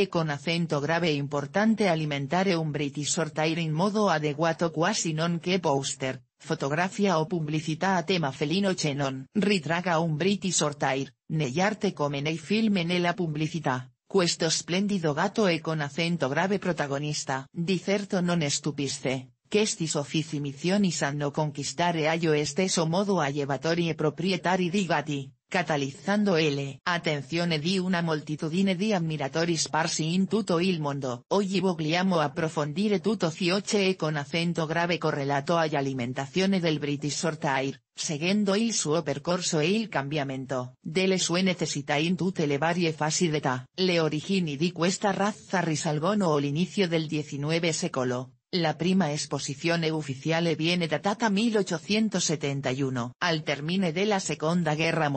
e con acento grave e importante alimentare un British sortire in modo adeguato quasi non che poster, fotografia o pubblicità a tema felino che non ritraga un British sortire, Negarte come nei film e nella pubblicità. Questo splendido gatto e con acento grave protagonista. Di certo non stupisce, che sti offici missioni no conquistare este stesso modo llevatori e proprietari di gatti catalizando l «Atención di una multitudine di admiratori sparsi in tutto il mondo. Oggi vogliamo approfondire tutto ciò e con accento grave correlato alimentazione del British Air, seguendo il suo percorso e il cambiamento Dele sue necessità in tutte le varie fasi d'età. Le origini di questa razza risalgono all'inizio del XIX secolo, la prima exposición ufficiale viene datata 1871. Al termine de la Segunda guerra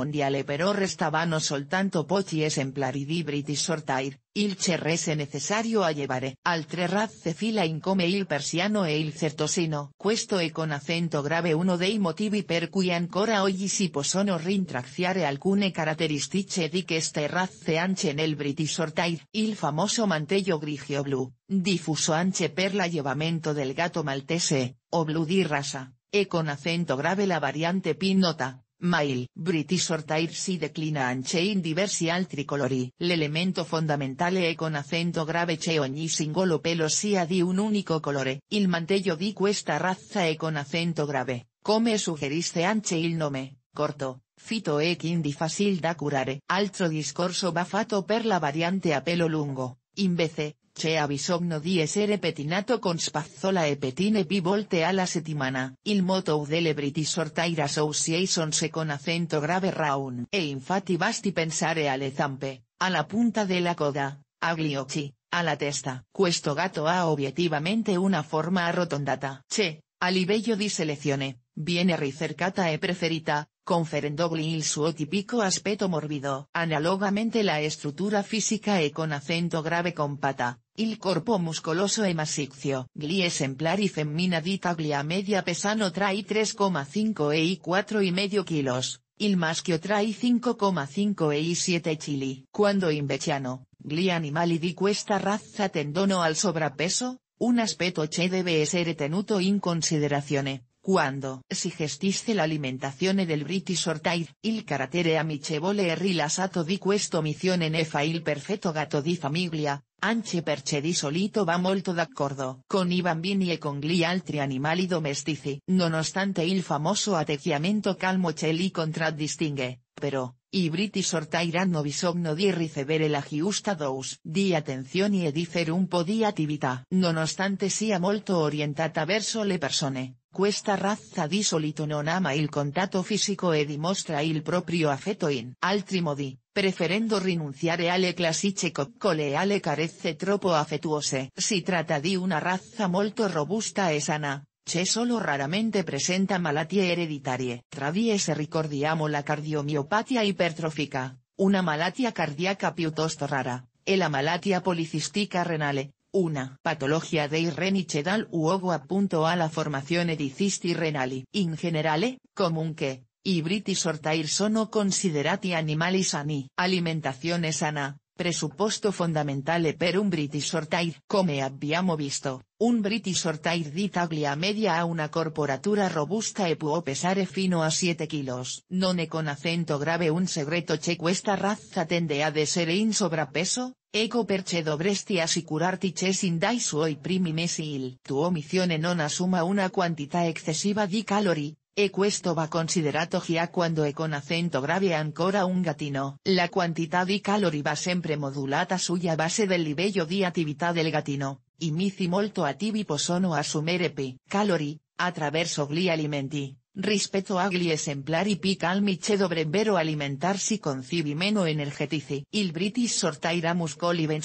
pero restaban no soltanto pochi esemplari di British Sortire, Il cerrese necessario a llevare al razze fila come il persiano e il certosino. Questo e con acento grave uno dei motivi per cui ancora oggi si possono rintracciare alcune caratteristiche di este razze anche nel British Il famoso mantello grigio blu, difuso anche per llevamento del gatto maltese, o blu di rasa, e con acento grave la variante pinota. Mail. British Ortair si declina anche in diversi altri colori. L'elemento fondamentale e con acento grave che ogni singolo pelo sia di un unico colore. Il mantello di questa razza e con acento grave, come sugeriste anche il nome, corto. Fito e quindi fácil da curare. Altro discorso va fatto per la variante a pelo lungo, invece, Che avisogno di essere pettinato con spazzola e pettine più volte alla settimana. Il motto delle British Association se con acento grave round. E infatti basti pensare alle zampe, la punta de la coda, agli occhi, la testa. Questo gatto ha obiettivamente una forma arrotondata. Che, a livello di selezione, Viene ricercata e preferita, conferendo gli il suo tipico aspetto morbido. Analogamente la estructura física e con acento grave compata, il corpo muscoloso e massiccio. Gli esemplari femmina di glia media pesano trae i 3,5 e i 4,5 kilos. Il maschio trae 5,5 e i 7 chili. Quando inveciano, gli animali di questa razza tendono al sovrappeso, un aspetto che debe essere tenuto in considerazione. Cuando, si gestisce l'alimentazione del British Shorthair, il carattere amichevole e rilassato di questo misión en fa il perfetto gatto di famiglia, anche perche di solito va molto d'accordo con i bambini e con gli altri animali domestici. Nonostante il famoso atteggiamento calmo che li contraddistingue, pero, i British ortaid hanno bisogno di ricevere la giusta dose di attenzione e di un po' di attività. Nonostante sia molto orientata verso le persone esta raza di solito non ama il contatto fisico e dimostra il proprio affetto in altri modi, preferendo rinunciare alle classiche coccole e alle carezze troppo affettuose. Si tratta di una raza molto robusta e sana, che solo raramente presenta malattie ereditarie. Traviese ricordiamo la cardiomiopatia ipertrofica, una malattia cardiaca piuttosto rara, e la malattia policistica renale, una patología de irrenichedal uogo apunto a la formación de di cisti renali. In generale, comunque, i briti sortair sono considerati animali sani. Alimentazione sana, Presupuesto fundamental per un British Ortair, Come abbiamo visto, un British de taglia media a una corporatura robusta e può pesare fino a 7 kilos. Non è con acento grave un segreto che questa razza tende a essere in sobrepeso, eco perché dovresti assicurarti che sin dai suoi primi mesi il tuo non assuma una quantità excesiva di calori, e questo va considerato già quando e con acento grave ancora un gatino. La quantità di calori va sempre modulata suya base del livello di attività del gatino, i mizi molto attivi possono assumere P. calori, attraverso gli alimenti, Rispetto agli esemplari calmi che dovrebbero alimentarsi con cibi meno energetici. Il britis sortaira muscoli ben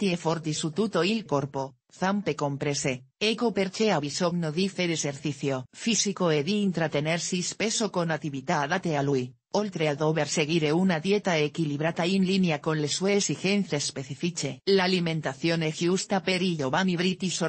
e forti su tutto il corpo, zampe comprese, eco perche ha bisogno di fare físico fisico e di intrattenersi spesso con attività date a lui oltre a dover seguire una dieta equilibrata in linea con le sue esigenze specifiche. L'alimentazione giusta per i giovani British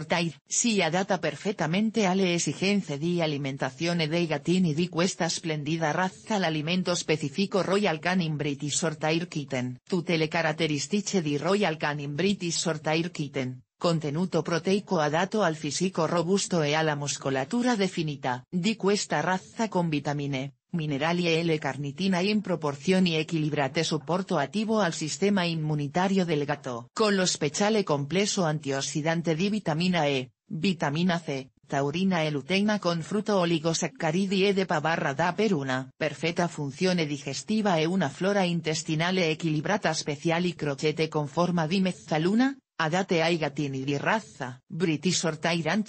si adatta perfettamente alle esigenze di alimentazione dei gatini di questa splendida razza. alimento specifico Royal Canin British Kitten. Tutte le caratteristiche di Royal Canin British Kitten contenuto proteico adatto al fisico robusto e alla muscolatura definita. Di questa razza con vitamine, mineral y L-carnitina en proporción y equilibrate soporto activo al sistema inmunitario del gato. Con lo speciale complejo antioxidante di vitamina E, vitamina C, taurina e luteína con fruto y e de pavarra da peruna. una función e digestiva e una flora intestinale equilibrata y crochete con forma de mezzaluna, Adate ai gatini di razza, british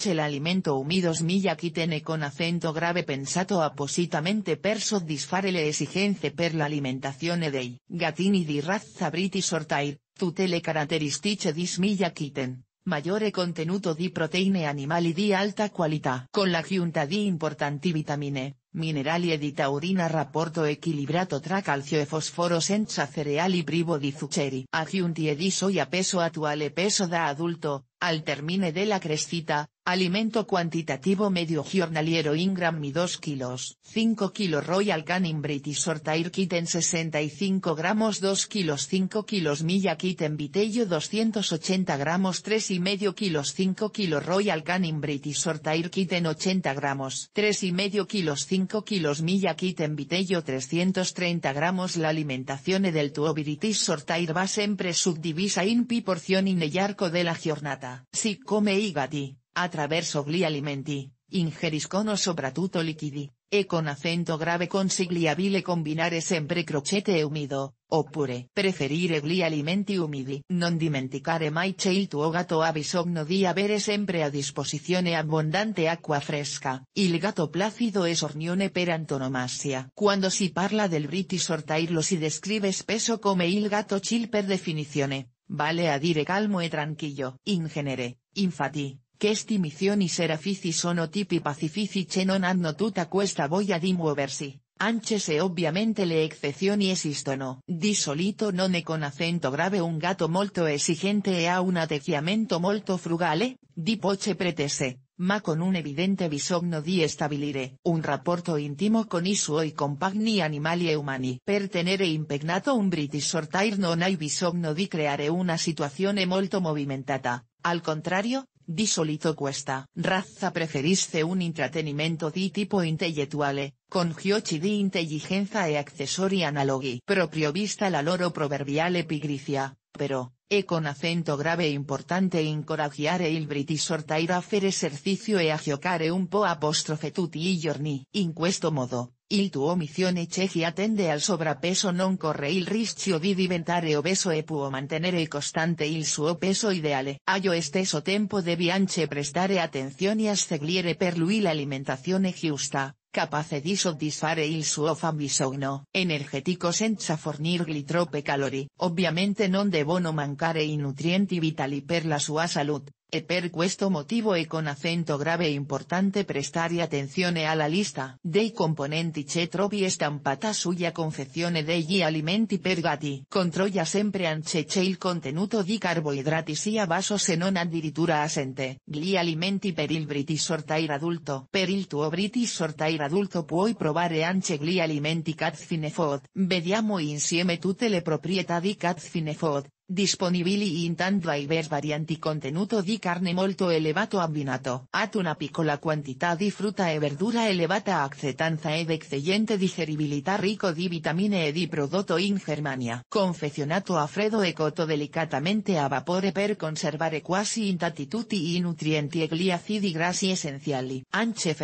el alimento humidos milla quitene con acento grave pensato appositamente per soddisfare le esigenze per l'alimentazione dei gatini di razza british ortair, tutte le caratteristiche di smilla quiten, maggiore contenuto di proteine animali di alta qualità con la giunta di importanti vitamine, Minerali edita urina rapporto equilibrato tra calcio e fosforo senza cereali privo di zuccheri. Aggiunti y a peso attuale peso da adulto, al termine de la crescita, alimento cuantitativo medio giornaliero Ingram y 2 kilos. 5 kilos Royal Canin British Kit en 65 gramos 2 kilos 5 kilos Milla Kit en Vitello 280 gramos 3 y medio kilos 5 kilos Royal Canin British Kit en 80 gramos 3 y medio kilos 5 kilos Milla Kit en Vitello 330 gramos La alimentación del tuo British Sortair va siempre subdivisa in pi porción in el arco de la giornata si come igadi, attraverso gli alimenti, ingeriscono soprattutto liquidi, e con acento grave consigliabile combinare sempre crochete e umido, oppure preferire gli alimenti umidi. Non dimenticare mai che il tuo gatto ha bisogno di avere sempre a disposizione abbondante acqua fresca. Il gatto placido es ornione per antonomasia. Quando si parla del British Shorthair lo si descrive spesso come il gatto chill per definizione. Vale a dire calmo e tranquillo, ingenere, genere, que sti y serafici sono tipi pacifici che non hanno tutta questa voglia di muoversi, anche se obviamente le eccezioni no. Di solito non ne con acento grave un gato molto esigente e a un atteggiamento molto frugale, di poche pretese, ma con un evidente bisogno di stabilire un rapporto intimo con i suoi compagni animali e umani. Per tenere impegnato un British Shorthair non hai bisogno di creare una situazione molto movimentata, al contrario, di solito questa razza preferisce un intrattenimento di tipo intellettuale, con giochi di intelligenza e accessori analoghi. Proprio vista la loro proverbiale pigrizia, pero e con acento grave e importante incoraggiare il British a fer esercizio e a giocare un po' apostrofe tutti i giorni. In questo modo, il tuo missione si attende al sovrappeso non corre il rischio di diventare obeso e può mantenere costante il suo peso ideale. Allo stesso tempo de anche prestare atención y seguire per lui l'alimentazione giusta, capace di soddisfare il suo famisogno energetico senza fornirgli glitrope calori, Ovviamente non devono mancare i nutrienti vitali per la sua salute, e este per questo motivo e con acento grave e importante prestare attenzione alla lista dei componenti che trovi stampata sulla confezione degli alimenti per gatti. Controlla sempre anche che il contenuto di carboidrati sia basso se non addirittura assente. Gli alimenti per il British ir adulto. Per il tuo British ir adulto puoi provare anche gli alimenti catfinefot. Vediamo insieme tutte le proprietà di catfinefot. Disponibili in divers varianti contenuto di carne molto elevato abbinato A una piccola quantità di frutta e verdura elevata accetanza ed eccellente digeribilità ricco di vitamine e di prodotto in Germania. Confezionato a freddo e cotto delicatamente a vapore per conservare quasi intatti tutti i nutrienti e acidi grassi essenziali. Anche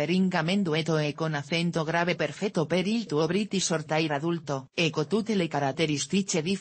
mendueto e con acento grave perfetto per il tuo british ortair adulto. Eco tutte le caratteristiche di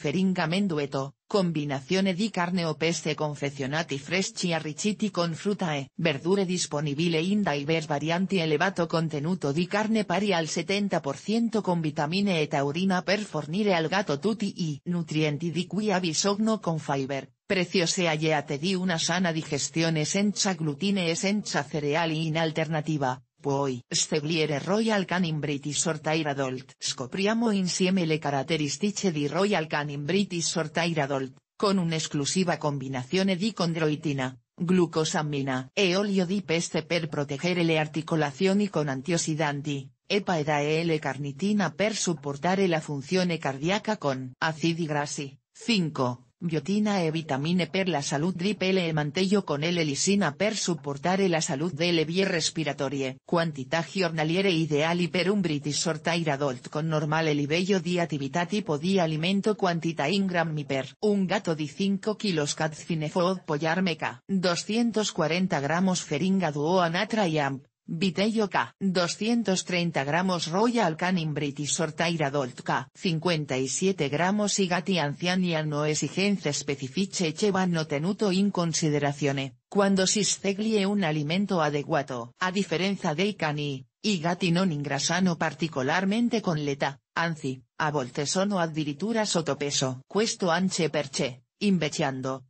mendueto. Combinazione di carne o peste confezionati freschi e arricchiti con frutta e verdure disponibile in diverse varianti e elevato contenuto di carne pari al 70% con vitamine e taurina per fornire al gatto tutti i nutrienti di cui ha bisogno con fiber, Precio se te di una sana digestione senza glutine e cereal cereali in alternativa, poi, Stegliere Royal Canin British Sortire Adult. Scopriamo insieme le caratteristiche di Royal Canin British Adult, con un'esclusiva combinazione di chondroitina, glucosamina e olio di peste per proteggere le articolazioni con antiossidanti, EPA ed l carnitina per supportare la funzione cardiaca con acidi grassi. 5. Biotina e vitamine per la salud Drip e mantello con L-lisina per supportare la salud delle vie respiratorie. Quantità giornaliere ideali per un British sortire adult con normal e livello di attività tipo di alimento quantità in grammi per un gato di 5 kilos cat fine food 240 gramos feringa duo anatra y Vitello K. 230 gramos Royal Canin British Sortire Adult K. 57 gramos Igati Anziani no esigenze specifice no tenuto in considerazione, quando si sceglie un alimento adeguato. A differenza de cani, y gatti non ingrasano particularmente con leta, anzi, a volte sono addirittura sottopeso. Questo anche perche, invece,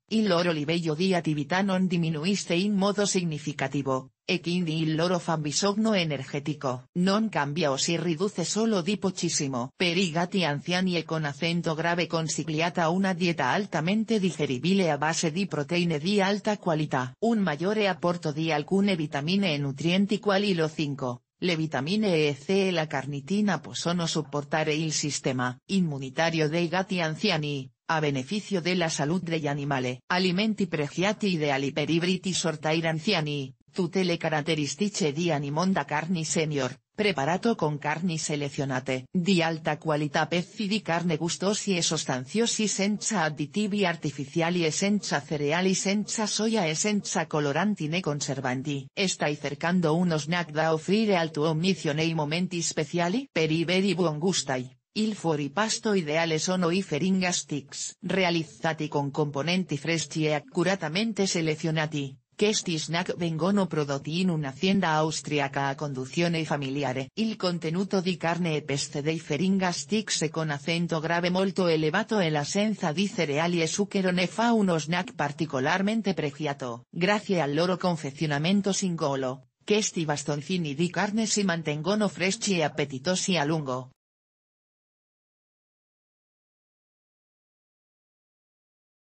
il loro livello di attività non diminuisce in modo significativo e quindi il loro fabbisogno energetico non cambia o si riduce solo di pochissimo. Per i gatti anziani e con ACENTO grave consigliata una dieta altamente digeribile a base di proteine di alta qualità. Un maggiore apporto di alcune vitamine e nutrienti quali lo 5. Le vitamine E C e la carnitina possono supportare il sistema immunitario dei gatti anziani, a beneficio della salute degli animali. Alimenti pregiati ideali per i sortair anziani, Tutte le caratteristiche di animonda carni senior, preparato con carni selezionate di alta qualità pezzi di carne gustosi e sostanziosi senza additivi artificiali e senza cereali senza soia e senza coloranti ne conservanti. Stai cercando uno snack da offrire al tuo omnicio nei momenti speciali? Per i veri buon gustai. Il pasto ideale sono i feringa sticks, realizzati con componenti freschi e accuratamente selezionati, questi snack vengono prodotti in un'azienda austriaca a conduzione familiare. Il contenuto di carne e peste dei feringa sticks con acento grave molto elevato e l'assenza di cereali e zucchero ne fa uno snack particolarmente pregiato. Grazie al loro confezionamento singolo, sti bastoncini di carne si mantengono freschi e appetitosi a lungo